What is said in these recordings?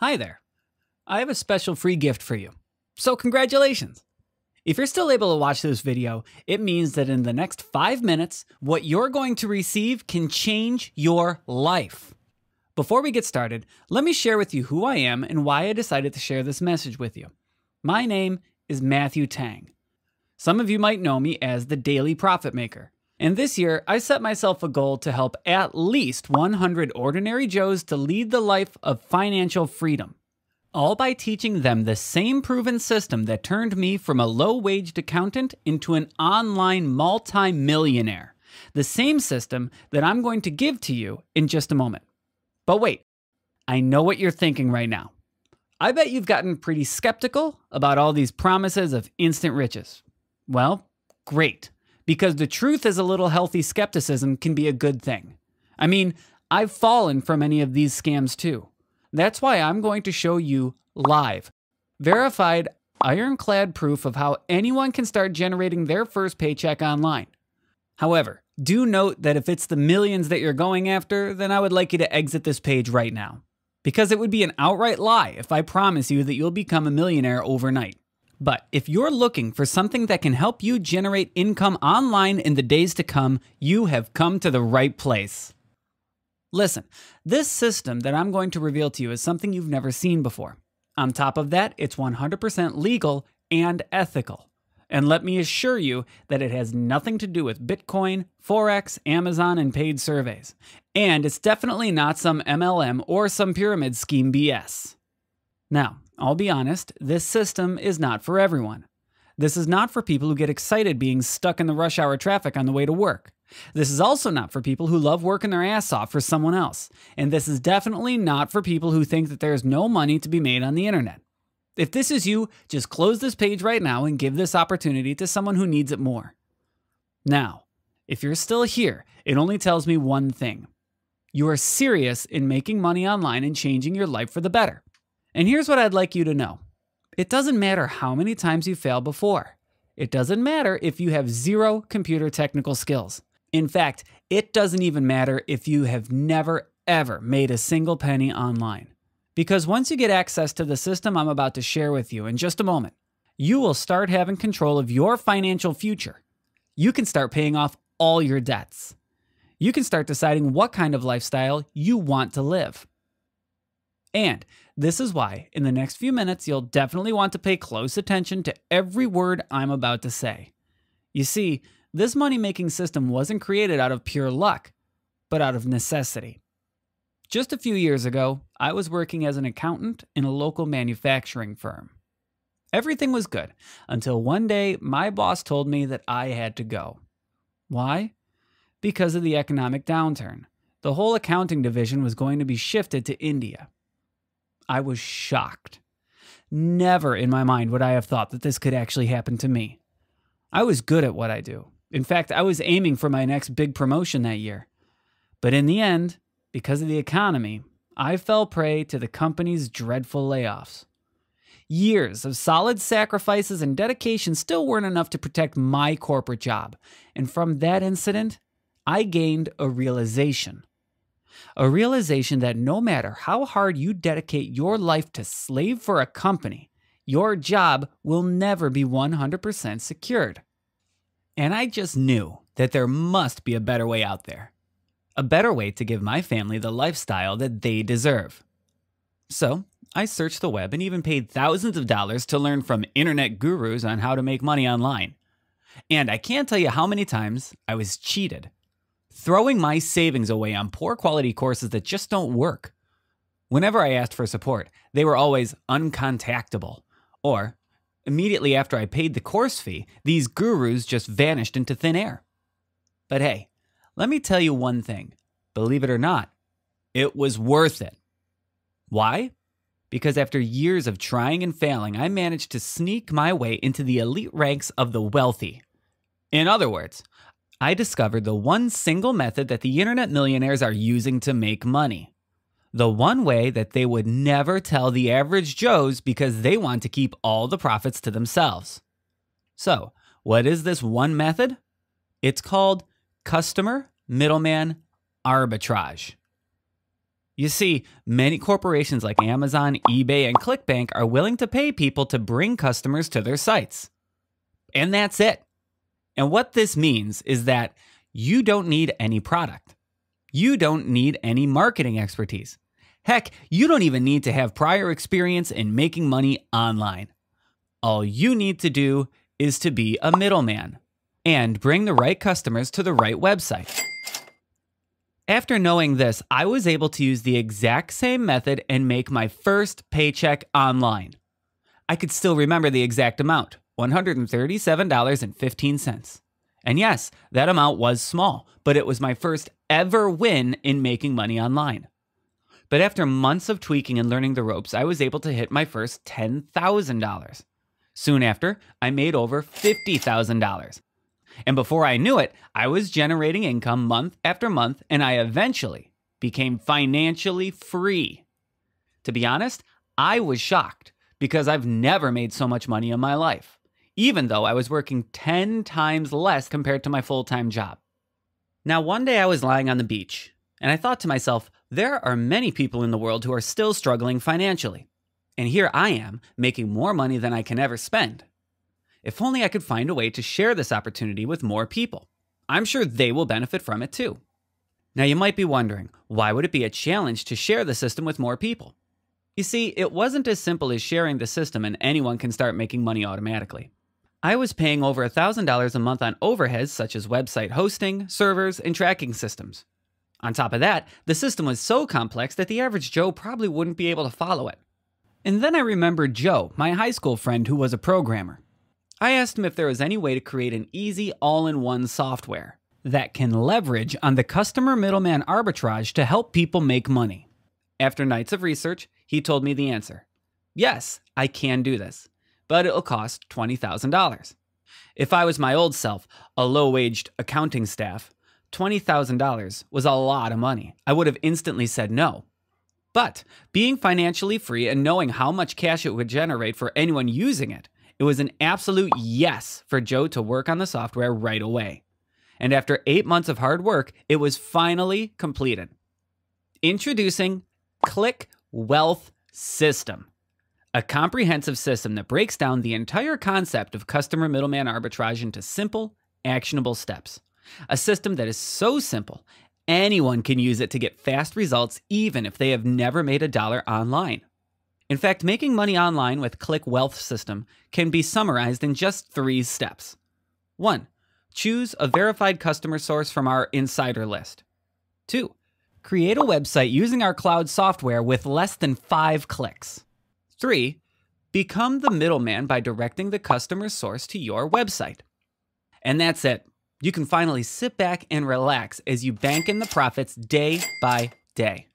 Hi there. I have a special free gift for you. So congratulations. If you're still able to watch this video, it means that in the next five minutes, what you're going to receive can change your life. Before we get started, let me share with you who I am and why I decided to share this message with you. My name is Matthew Tang. Some of you might know me as the Daily Profit Maker. And this year, I set myself a goal to help at least 100 ordinary Joes to lead the life of financial freedom, all by teaching them the same proven system that turned me from a low waged accountant into an online multi millionaire. The same system that I'm going to give to you in just a moment. But wait, I know what you're thinking right now. I bet you've gotten pretty skeptical about all these promises of instant riches. Well, great because the truth is a little healthy skepticism can be a good thing. I mean, I've fallen from any of these scams too. That's why I'm going to show you live, verified, ironclad proof of how anyone can start generating their first paycheck online. However, do note that if it's the millions that you're going after, then I would like you to exit this page right now. Because it would be an outright lie if I promise you that you'll become a millionaire overnight. But if you're looking for something that can help you generate income online in the days to come, you have come to the right place. Listen, this system that I'm going to reveal to you is something you've never seen before. On top of that, it's 100% legal and ethical. And let me assure you that it has nothing to do with Bitcoin, Forex, Amazon, and paid surveys. And it's definitely not some MLM or some pyramid scheme BS. Now, I'll be honest, this system is not for everyone. This is not for people who get excited being stuck in the rush hour traffic on the way to work. This is also not for people who love working their ass off for someone else. And this is definitely not for people who think that there is no money to be made on the internet. If this is you, just close this page right now and give this opportunity to someone who needs it more. Now, if you're still here, it only tells me one thing. You are serious in making money online and changing your life for the better. And here's what I'd like you to know it doesn't matter how many times you fail before, it doesn't matter if you have zero computer technical skills. In fact, it doesn't even matter if you have never, ever made a single penny online. Because once you get access to the system I'm about to share with you in just a moment, you will start having control of your financial future. You can start paying off all your debts. You can start deciding what kind of lifestyle you want to live. And this is why, in the next few minutes, you'll definitely want to pay close attention to every word I'm about to say. You see, this money making system wasn't created out of pure luck, but out of necessity. Just a few years ago, I was working as an accountant in a local manufacturing firm. Everything was good until one day my boss told me that I had to go. Why? Because of the economic downturn. The whole accounting division was going to be shifted to India. I was shocked. Never in my mind would I have thought that this could actually happen to me. I was good at what I do. In fact, I was aiming for my next big promotion that year. But in the end, because of the economy, I fell prey to the company's dreadful layoffs. Years of solid sacrifices and dedication still weren't enough to protect my corporate job, and from that incident, I gained a realization a realization that no matter how hard you dedicate your life to slave for a company, your job will never be 100% secured. And I just knew that there must be a better way out there, a better way to give my family the lifestyle that they deserve. So, I searched the web and even paid thousands of dollars to learn from internet gurus on how to make money online. And I can't tell you how many times I was cheated throwing my savings away on poor quality courses that just don't work. Whenever I asked for support, they were always uncontactable. Or, immediately after I paid the course fee, these gurus just vanished into thin air. But hey, let me tell you one thing believe it or not, it was worth it. Why? Because after years of trying and failing, I managed to sneak my way into the elite ranks of the wealthy. In other words, I discovered the one single method that the internet millionaires are using to make money. The one way that they would never tell the average Joes because they want to keep all the profits to themselves. So, what is this one method? It's called customer middleman arbitrage. You see, many corporations like Amazon, eBay, and ClickBank are willing to pay people to bring customers to their sites. And that's it. And what this means is that you don't need any product. You don't need any marketing expertise. Heck, you don't even need to have prior experience in making money online. All you need to do is to be a middleman and bring the right customers to the right website. After knowing this, I was able to use the exact same method and make my first paycheck online. I could still remember the exact amount $137.15. And yes, that amount was small, but it was my first ever win in making money online. But after months of tweaking and learning the ropes, I was able to hit my first $10,000. Soon after, I made over $50,000. And before I knew it, I was generating income month after month, and I eventually became financially free. To be honest, I was shocked because I've never made so much money in my life even though I was working 10 times less compared to my full time job. Now, one day I was lying on the beach, and I thought to myself, there are many people in the world who are still struggling financially. And here I am, making more money than I can ever spend. If only I could find a way to share this opportunity with more people. I'm sure they will benefit from it too. Now, you might be wondering, why would it be a challenge to share the system with more people? You see, it wasn't as simple as sharing the system and anyone can start making money automatically. I was paying over $1,000 a month on overheads such as website hosting, servers, and tracking systems. On top of that, the system was so complex that the average Joe probably wouldn't be able to follow it. And then I remembered Joe, my high school friend who was a programmer. I asked him if there was any way to create an easy all in one software that can leverage on the customer middleman arbitrage to help people make money. After nights of research, he told me the answer yes, I can do this but it'll cost $20,000. If I was my old self, a low waged accounting staff, $20,000 was a lot of money. I would have instantly said no. But being financially free and knowing how much cash it would generate for anyone using it, it was an absolute yes for Joe to work on the software right away. And after eight months of hard work, it was finally completed. Introducing Click Wealth System a comprehensive system that breaks down the entire concept of customer middleman arbitrage into simple, actionable steps. A system that is so simple, anyone can use it to get fast results even if they have never made a dollar online. In fact, making money online with Click Wealth System can be summarized in just three steps. 1. Choose a verified customer source from our insider list. 2. Create a website using our cloud software with less than 5 clicks. Three, become the middleman by directing the customer source to your website. And that's it. You can finally sit back and relax as you bank in the profits day by day.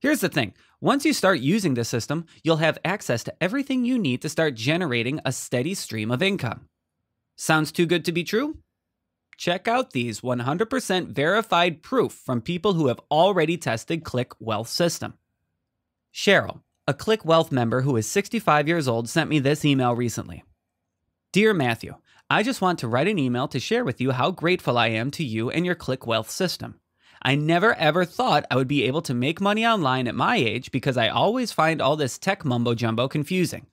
Here's the thing once you start using this system, you'll have access to everything you need to start generating a steady stream of income. Sounds too good to be true? Check out these 100% verified proof from people who have already tested Click Wealth System. Cheryl, a Click Wealth member who is 65 years old sent me this email recently. Dear Matthew, I just want to write an email to share with you how grateful I am to you and your Click Wealth system. I never ever thought I would be able to make money online at my age because I always find all this tech mumbo jumbo confusing.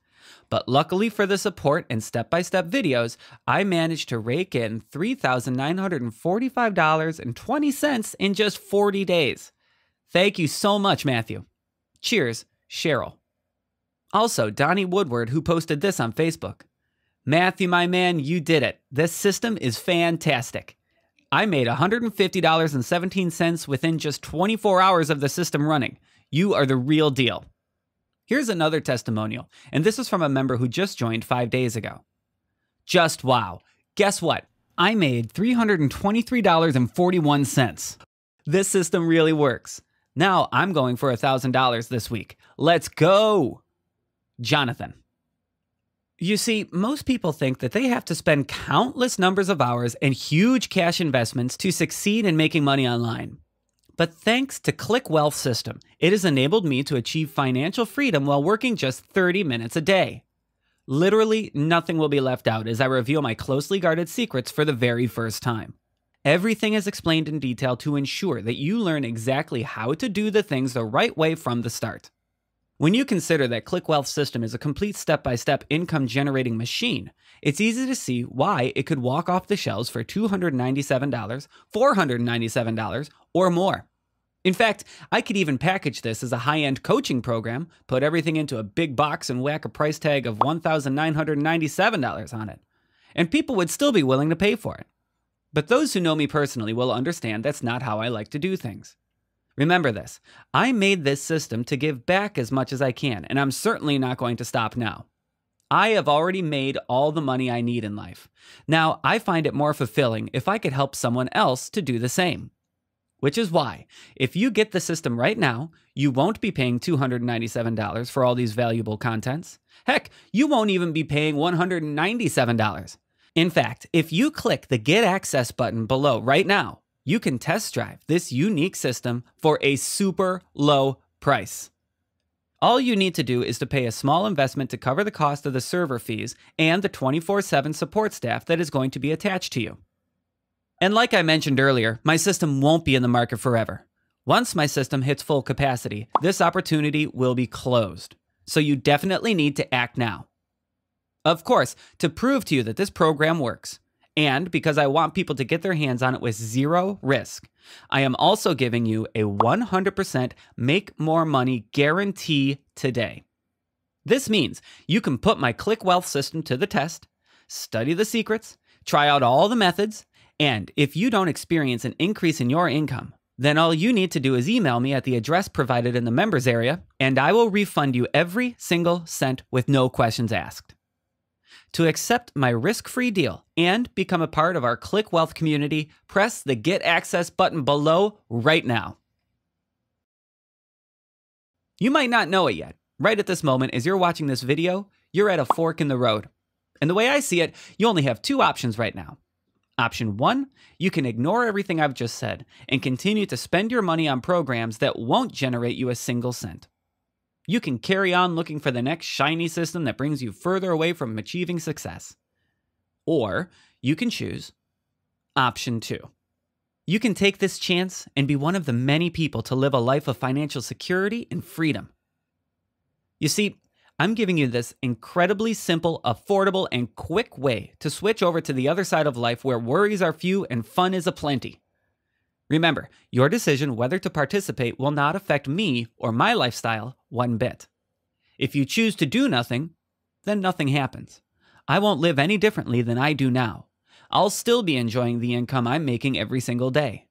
But luckily for the support and step by step videos, I managed to rake in $3,945.20 in just 40 days. Thank you so much, Matthew. Cheers, Cheryl. Also, Donnie Woodward, who posted this on Facebook. Matthew, my man, you did it. This system is fantastic. I made $150.17 within just 24 hours of the system running. You are the real deal. Here's another testimonial, and this is from a member who just joined five days ago. Just wow. Guess what? I made $323.41. This system really works. Now I'm going for $1,000 this week. Let's go. Jonathan. You see, most people think that they have to spend countless numbers of hours and huge cash investments to succeed in making money online. But thanks to Click Wealth System, it has enabled me to achieve financial freedom while working just 30 minutes a day. Literally nothing will be left out as I reveal my closely guarded secrets for the very first time. Everything is explained in detail to ensure that you learn exactly how to do the things the right way from the start. When you consider that ClickWealth System is a complete step-by-step income-generating machine, it's easy to see why it could walk off the shelves for $297, $497, or more. In fact, I could even package this as a high-end coaching program, put everything into a big box and whack a price tag of $1,997 on it. And people would still be willing to pay for it. But those who know me personally will understand that's not how I like to do things. Remember this I made this system to give back as much as I can, and I'm certainly not going to stop now. I have already made all the money I need in life. Now, I find it more fulfilling if I could help someone else to do the same. Which is why, if you get the system right now, you won't be paying $297 for all these valuable contents. Heck, you won't even be paying $197. In fact, if you click the Get Access button below right now, you can test drive this unique system for a super low price. All you need to do is to pay a small investment to cover the cost of the server fees and the 24 7 support staff that is going to be attached to you. And like I mentioned earlier, my system won't be in the market forever. Once my system hits full capacity, this opportunity will be closed. So you definitely need to act now. Of course, to prove to you that this program works, and because I want people to get their hands on it with zero risk, I am also giving you a 100% make more money guarantee today. This means you can put my Click Wealth system to the test, study the secrets, try out all the methods, and if you don't experience an increase in your income, then all you need to do is email me at the address provided in the members area, and I will refund you every single cent with no questions asked. To accept my risk-free deal and become a part of our Click Wealth community, press the Get Access button below right now. You might not know it yet. Right at this moment, as you're watching this video, you're at a fork in the road. And the way I see it, you only have two options right now. Option one, you can ignore everything I've just said and continue to spend your money on programs that won't generate you a single cent. You can carry on looking for the next shiny system that brings you further away from achieving success. Or you can choose option two. You can take this chance and be one of the many people to live a life of financial security and freedom. You see, I'm giving you this incredibly simple, affordable, and quick way to switch over to the other side of life where worries are few and fun is aplenty. Remember, your decision whether to participate will not affect me or my lifestyle one bit. If you choose to do nothing, then nothing happens. I won't live any differently than I do now. I'll still be enjoying the income I'm making every single day.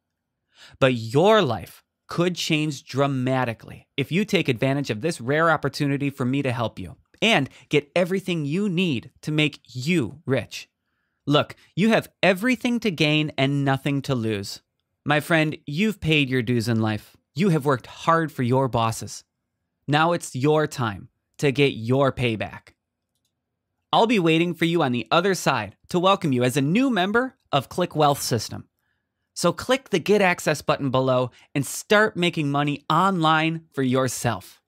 But your life could change dramatically if you take advantage of this rare opportunity for me to help you and get everything you need to make you rich. Look, you have everything to gain and nothing to lose. My friend, you've paid your dues in life. You have worked hard for your bosses. Now it's your time to get your payback. I'll be waiting for you on the other side to welcome you as a new member of Click Wealth System. So click the Get Access button below and start making money online for yourself.